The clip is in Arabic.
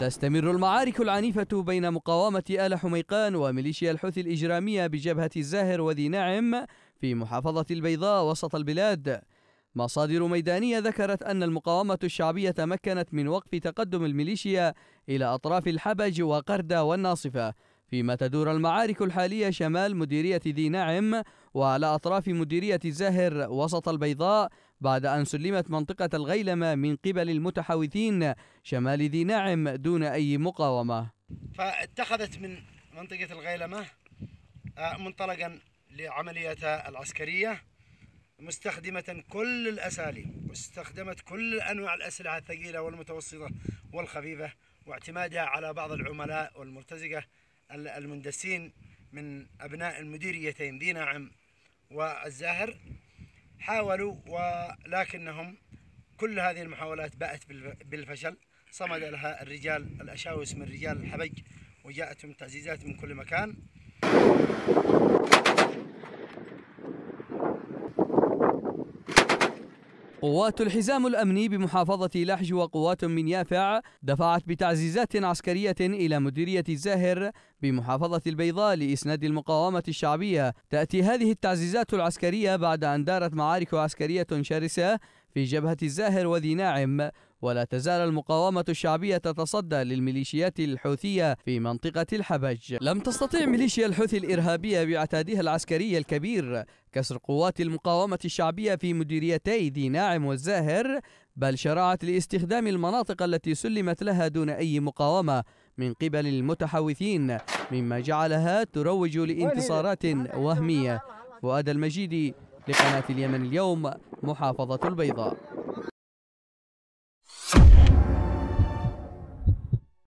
تستمر المعارك العنيفة بين مقاومة آل حميقان وميليشيا الحوثي الإجرامية بجبهة الزاهر وذي نعم في محافظة البيضاء وسط البلاد مصادر ميدانية ذكرت أن المقاومة الشعبية تمكنت من وقف تقدم الميليشيا إلى أطراف الحبج وقردة والناصفة فيما تدور المعارك الحالية شمال مديرية ذي نعم وعلى أطراف مديرية زاهر وسط البيضاء بعد أن سلمت منطقة الغيلمة من قبل المتحوثين شمال ذي نعم دون أي مقاومة فاتخذت من منطقة الغيلمة آه، منطلقا لعملياتها العسكرية مستخدمة كل الأساليب واستخدمت كل أنواع الأسلحة الثقيلة والمتوسطة والخفيفة واعتمادها على بعض العملاء والمرتزقة المندسين من أبناء المديريتين ذي ناعم والزاهر حاولوا ولكنهم كل هذه المحاولات باءت بالفشل صمد لها الرجال الأشاوس من رجال الحبج وجاءتهم تعزيزات من كل مكان قوات الحزام الأمني بمحافظة لحج وقوات من يافع دفعت بتعزيزات عسكرية إلى مديرية الزاهر بمحافظة البيضاء لإسناد المقاومة الشعبية تأتي هذه التعزيزات العسكرية بعد أن دارت معارك عسكرية شرسة في جبهة الزاهر وذي ناعم ولا تزال المقاومة الشعبية تتصدى للميليشيات الحوثية في منطقة الحبج لم تستطع ميليشيا الحوثي الإرهابية باعتادها العسكري الكبير كسر قوات المقاومة الشعبية في مديريتي ذي ناعم والزاهر بل شرعت لاستخدام المناطق التي سلمت لها دون أي مقاومة من قبل المتحوثين مما جعلها تروج لانتصارات وهمية فؤاد المجيدي لقناة اليمن اليوم محافظة البيضاء